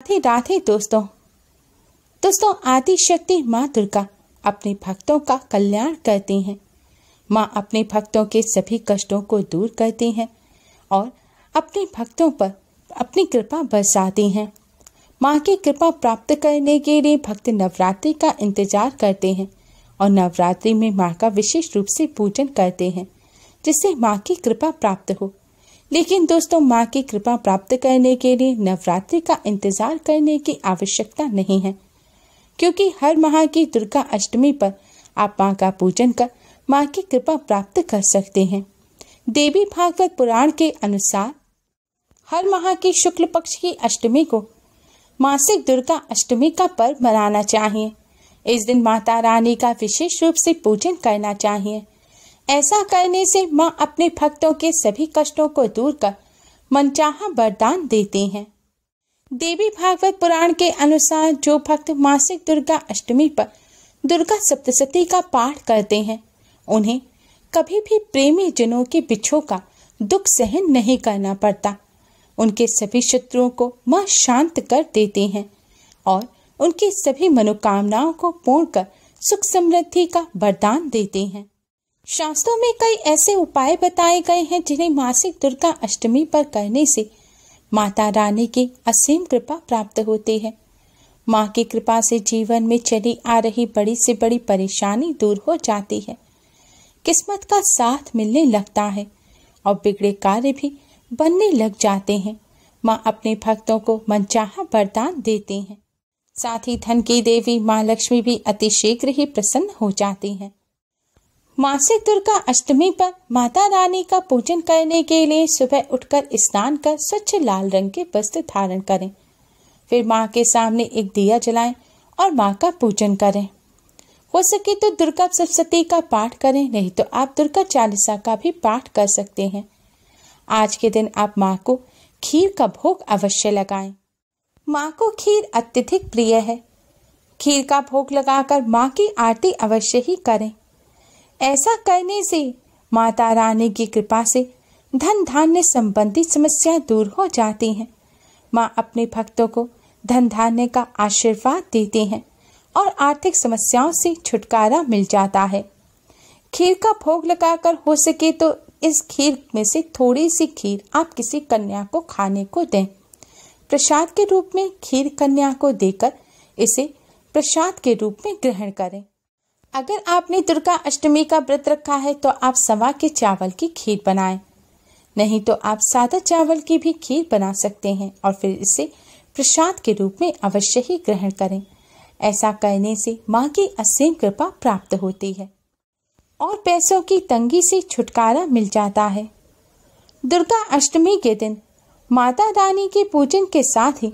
राधे राधे दोस्तों दोस्तों आदि शक्ति माँ दुर्गा अपने भक्तों का कल्याण करती हैं माँ अपने भक्तों के सभी कष्टों को दूर करती हैं और अपने भक्तों पर अपनी कृपा बरसाती हैं माँ की कृपा प्राप्त करने के लिए भक्त नवरात्रि का इंतजार करते हैं और नवरात्रि में माँ का विशेष रूप से पूजन करते हैं जिससे माँ की कृपा प्राप्त हो लेकिन दोस्तों माँ की कृपा प्राप्त करने के लिए नवरात्रि का इंतजार करने की आवश्यकता नहीं है क्योंकि हर माह की दुर्गा अष्टमी पर आप माँ का पूजन कर माँ की कृपा प्राप्त कर सकते हैं देवी भागवत पुराण के अनुसार हर माह की शुक्ल पक्ष की अष्टमी को मासिक दुर्गा अष्टमी का पर्व मनाना चाहिए इस दिन माता रानी का विशेष रूप से पूजन करना चाहिए ऐसा करने से माँ अपने भक्तों के सभी कष्टों को दूर कर मनचाहा वरदान देते हैं देवी भागवत पुराण के अनुसार जो भक्त मासिक दुर्गा अष्टमी पर दुर्गा सप्तशती का पाठ करते हैं उन्हें कभी भी प्रेमी जनों के पिछो का दुख सहन नहीं करना पड़ता उनके सभी शत्रुओं को माँ शांत कर देते हैं और उनकी सभी मनोकामनाओं को पूर्ण कर सुख समृद्धि का वरदान देते हैं शास्त्रों में कई ऐसे उपाय बताए गए हैं जिन्हें मासिक दुर्गा अष्टमी पर करने से माता रानी की असीम कृपा प्राप्त होती है माँ की कृपा से जीवन में चली आ रही बड़ी से बड़ी परेशानी दूर हो जाती है किस्मत का साथ मिलने लगता है और बिगड़े कार्य भी बनने लग जाते हैं माँ अपने भक्तों को मनचाहा वरदान देती हैं साथ ही धन की देवी माँ लक्ष्मी भी अतिशीघ्र ही प्रसन्न हो जाती हैं मासिक दुर्गा अष्टमी पर माता रानी का पूजन करने के लिए सुबह उठकर स्नान कर स्वच्छ लाल रंग के वस्त्र धारण करें फिर माँ के सामने एक दिया जलाएं और माँ का पूजन करें हो सके तो दुर्गा सप्तती का पाठ करें नहीं तो आप दुर्गा चालीसा का भी पाठ कर सकते हैं आज के दिन आप माँ को खीर का भोग अवश्य लगाएं। माँ को खीर अत्यधिक प्रिय है खीर का भोग लगाकर माँ की आरती अवश्य ही करें ऐसा करने से माता रानी की कृपा से धन धान्य संबंधी समस्या दूर हो जाती हैं माँ अपने भक्तों को धन धान्य का आशीर्वाद देती हैं और आर्थिक समस्याओं से छुटकारा मिल जाता है खीर का भोग लगाकर हो सके तो इस खीर में से थोड़ी सी खीर आप किसी कन्या को खाने को दें प्रसाद के रूप में खीर कन्या को देकर इसे प्रसाद के रूप में ग्रहण करें अगर आपने दुर्गा अष्टमी का व्रत रखा है तो आप सवा के चावल की खीर बनाएं नहीं तो आप सादा चावल की भी खीर बना सकते हैं और फिर इसे प्रसाद के रूप में अवश्य ही ग्रहण करें ऐसा करने से माँ की असीम कृपा प्राप्त होती है और पैसों की तंगी से छुटकारा मिल जाता है दुर्गा अष्टमी के दिन माता रानी के पूजन के साथ ही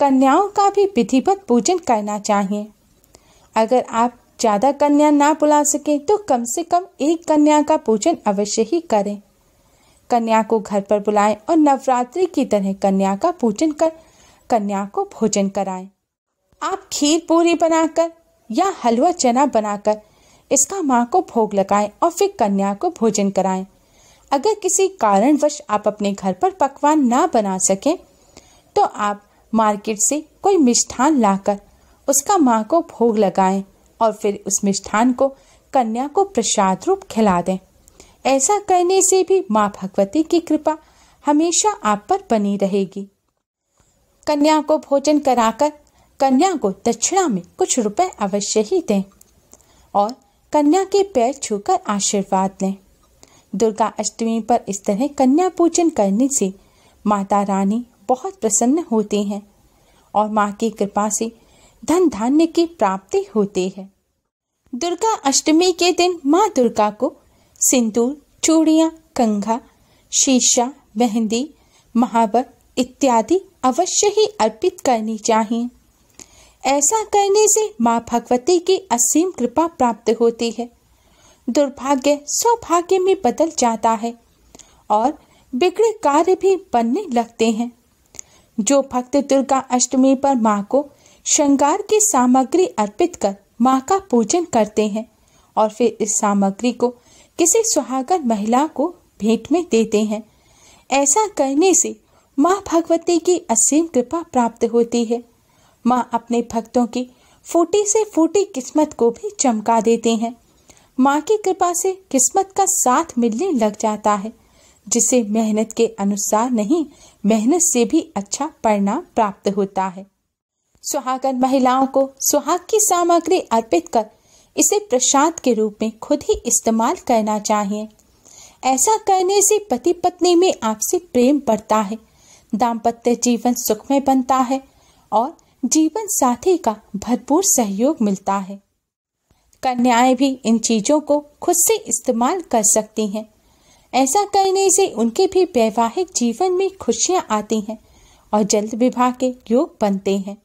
कन्याओं का भी विधिवत पूजन करना चाहिए अगर आप ज्यादा कन्या ना बुला सके तो कम से कम एक कन्या का पूजन अवश्य ही करें कन्या को घर पर बुलाएं और नवरात्रि की तरह कन्या का पूजन कर कन्या को भोजन कराएं। आप खीर पूरी बनाकर या हलवा चना बनाकर इसका माँ को भोग लगाएं और फिर कन्या को भोजन कराएं। अगर किसी कारणवश आप अपने घर पर पकवान ना बना सकें तो आप मार्केट से कोई मिष्ठान लाकर उसका माँ को भोग लगाएं और फिर उस मिष्ठान को कन्या को प्रसाद रूप खिला दें ऐसा करने से भी माँ भगवती की कृपा हमेशा आप पर बनी रहेगी कन्या को भोजन कराकर कन्या को दक्षिणा में कुछ रुपए अवश्य ही दें और कन्या के पैर छूकर आशीर्वाद लें दुर्गा अष्टमी पर इस तरह कन्या पूजन करने से माता रानी बहुत प्रसन्न होती हैं और माँ की कृपा से धन धान्य की प्राप्ति होती है दुर्गा अष्टमी के दिन माँ दुर्गा को सिंदूर चूड़िया कंघा शीशा मेहंदी महावर इत्यादि अवश्य ही अर्पित करनी चाहिए ऐसा करने से माँ भगवती की असीम कृपा प्राप्त होती है दुर्भाग्य सौभाग्य में बदल जाता है और बिगड़े कार्य भी बनने लगते हैं जो भक्त दुर्गा अष्टमी पर माँ को श्रृंगार की सामग्री अर्पित कर माँ का पूजन करते हैं और फिर इस सामग्री को किसी सुहागन महिला को भेंट में देते हैं ऐसा करने से माँ भगवती की असीम कृपा प्राप्त होती है माँ अपने भक्तों की फूटी से फूटी किस्मत को भी चमका देते हैं माँ की कृपा से किस्मत का साथ मिलने लग जाता है जिसे मेहनत के अनुसार नहीं मेहनत से भी अच्छा परिणाम प्राप्त होता है सुहागन महिलाओं को सुहाग की सामग्री अर्पित कर इसे प्रसाद के रूप में खुद ही इस्तेमाल करना चाहिए ऐसा करने से पति पत्नी में आपसी प्रेम बढ़ता है दाम्पत्य जीवन सुखमय बनता है और जीवन साथी का भरपूर सहयोग मिलता है कन्याएं भी इन चीजों को खुद से इस्तेमाल कर सकती हैं ऐसा करने से उनके भी वैवाहिक जीवन में खुशियां आती हैं और जल्द विवाह के योग बनते हैं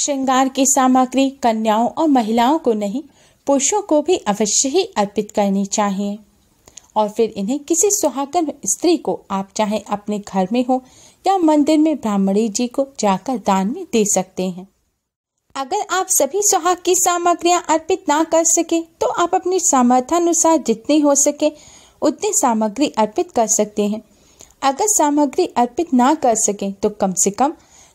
श्रृंगार की सामग्री कन्याओं और महिलाओं को नहीं पुरुषों को भी अवश्य ही अर्पित करनी चाहिए और फिर इन्हें किसी सुहागन स्त्री को आप चाहे अपने घर में हो या मंदिर में ब्राह्मणी जी को जाकर दान में दे सकते हैं अगर आप सभी सुहाग की सामग्रियां अर्पित ना कर सके तो आप अपनी सामर्थ्यानुसार जितनी हो सके उतनी सामग्री अर्पित कर सकते हैं अगर सामग्री अर्पित ना कर सके तो कम से कम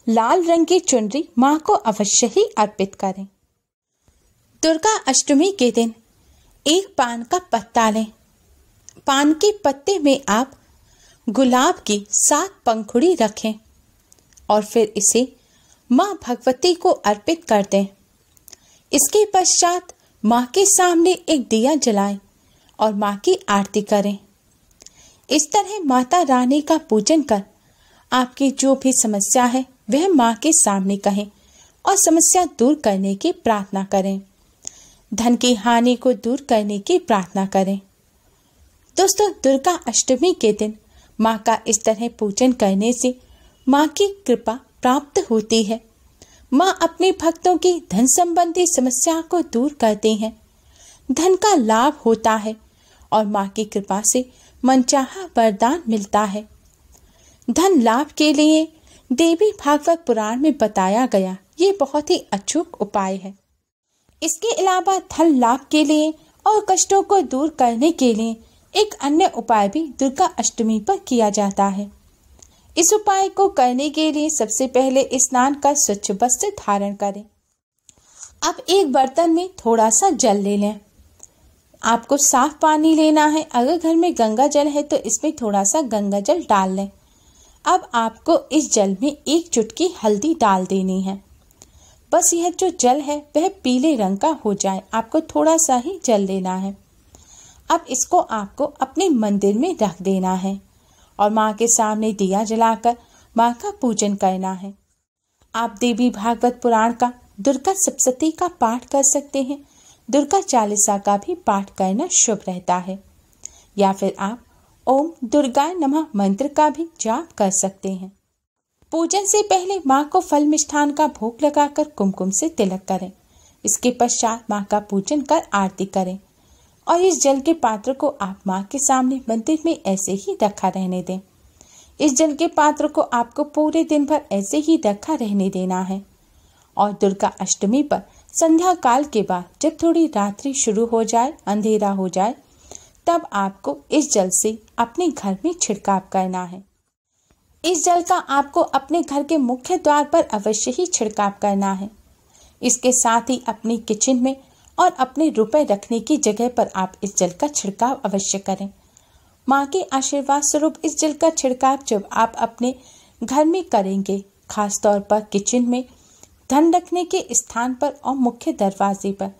लाल रंग की चुनरी माँ को अवश्य ही अर्पित करें दुर्गा अष्टमी के दिन एक पान का पत्ता लें पान के पत्ते में आप गुलाब की सात पंखुड़ी रखें और फिर इसे माँ भगवती को अर्पित कर दें इसके पश्चात माँ के सामने एक दिया जलाएं और माँ की आरती करें इस तरह माता रानी का पूजन कर आपकी जो भी समस्या है वह माँ के सामने कहें और समस्या दूर करने की प्रार्थना करें धन की हानि को दूर करने की प्रार्थना करें दोस्तों दुर्गा अष्टमी के दिन माँ का इस तरह पूजन करने से माँ की कृपा प्राप्त होती है माँ अपने भक्तों की धन संबंधी समस्या को दूर करती हैं धन का लाभ होता है और माँ की कृपा से मनचाहा वरदान मिलता है धन लाभ के लिए देवी भागवत पुराण में बताया गया ये बहुत ही अचूक उपाय है इसके अलावा धन लाभ के लिए और कष्टों को दूर करने के लिए एक अन्य उपाय भी दुर्गा अष्टमी पर किया जाता है इस उपाय को करने के लिए सबसे पहले स्नान का स्वच्छ वस्त्र धारण करें अब एक बर्तन में थोड़ा सा जल ले लें आपको साफ पानी लेना है अगर घर में गंगा जल है तो इसमें थोड़ा सा गंगा जल डाल लें अब आपको इस जल में एक चुटकी हल्दी डाल देनी है बस यह जो जल है वह पीले रंग का हो जाए आपको थोड़ा सा ही जल लेना है अब इसको आपको अपने मंदिर में रख देना है और माँ के सामने दिया जलाकर माँ का पूजन करना है आप देवी भागवत पुराण का दुर्गा सप्तती का पाठ कर सकते हैं दुर्गा चालीसा का भी पाठ करना शुभ रहता है या फिर आप ओम दुर्गाय नमः मंत्र का भी जाप कर सकते हैं पूजन से पहले माँ को फल मिष्ठान का भोग लगाकर कुमकुम से तिलक करें इसके पश्चात माँ का पूजन कर आरती करें और इस जल के पात्र को आप माँ के सामने मंदिर में ऐसे ही रखा रहने दें इस जल के पात्र को आपको पूरे दिन भर ऐसे ही रखा रहने देना है और दुर्गा अष्टमी पर संध्या काल के बाद जब थोड़ी रात्रि शुरू हो जाए अंधेरा हो जाए तब आपको इस जल से अपने घर में छिड़काव करना है इस जल का आपको अपने घर के मुख्य द्वार पर अवश्य ही छिड़काव करना है इसके साथ ही अपनी किचन में और अपने रुपए रखने की जगह पर आप इस जल का छिड़काव अवश्य करें माँ के आशीर्वाद स्वरूप इस जल का छिड़काव जब आप अपने घर में करेंगे खासतौर पर किचन में धन रखने के स्थान पर और मुख्य दरवाजे पर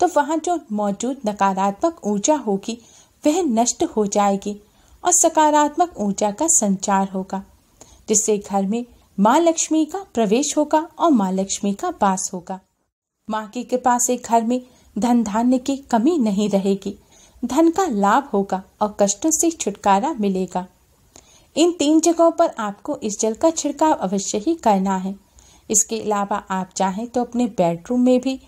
तो वहाँ जो मौजूद नकारात्मक ऊर्जा होगी वह नष्ट हो जाएगी और सकारात्मक ऊर्जा का संचार होगा जिससे घर में माँ लक्ष्मी का प्रवेश होगा और माँ लक्ष्मी का वास होगा माँ की कृपा से घर में धन धान्य की कमी नहीं रहेगी धन का लाभ होगा और कष्टों से छुटकारा मिलेगा इन तीन जगहों पर आपको इस जल का छिड़काव अवश्य ही करना है इसके अलावा आप चाहें तो अपने बेडरूम में भी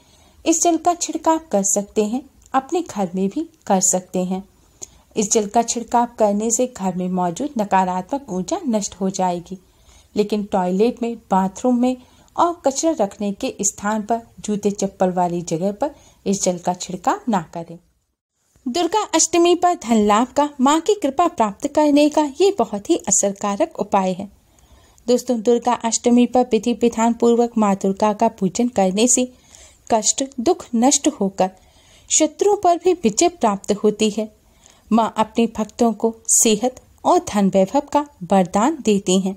इस जल का छिड़काव कर सकते हैं अपने घर में भी कर सकते हैं इस जल का छिड़काव करने से घर में मौजूद नकारात्मक ऊर्जा नष्ट हो जाएगी लेकिन टॉयलेट में बाथरूम में और कचरा रखने के स्थान पर जूते चप्पल वाली जगह पर इस जल का छिड़काव ना करें दुर्गा अष्टमी पर धन लाभ का माँ की कृपा प्राप्त करने का ये बहुत ही असरकारक उपाय है दोस्तों दुर्गा अष्टमी पर विधि विधान पूर्वक माँ दुर्गा का पूजन करने से कष्ट दुख नष्ट होकर शत्रु पर भी विजय प्राप्त होती है माँ अपने भक्तों को सेहत और धन वैभव का वरदान देती हैं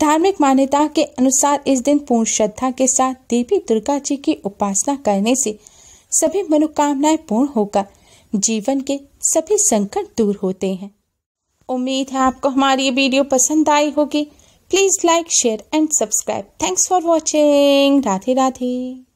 धार्मिक मान्यता के अनुसार इस दिन पूर्ण श्रद्धा के साथ देवी दुर्गा जी की उपासना करने से सभी मनोकामनाएं पूर्ण होकर जीवन के सभी संकट दूर होते हैं उम्मीद है आपको हमारी ये वीडियो पसंद आई होगी please like share and subscribe thanks for watching Radhe Radhe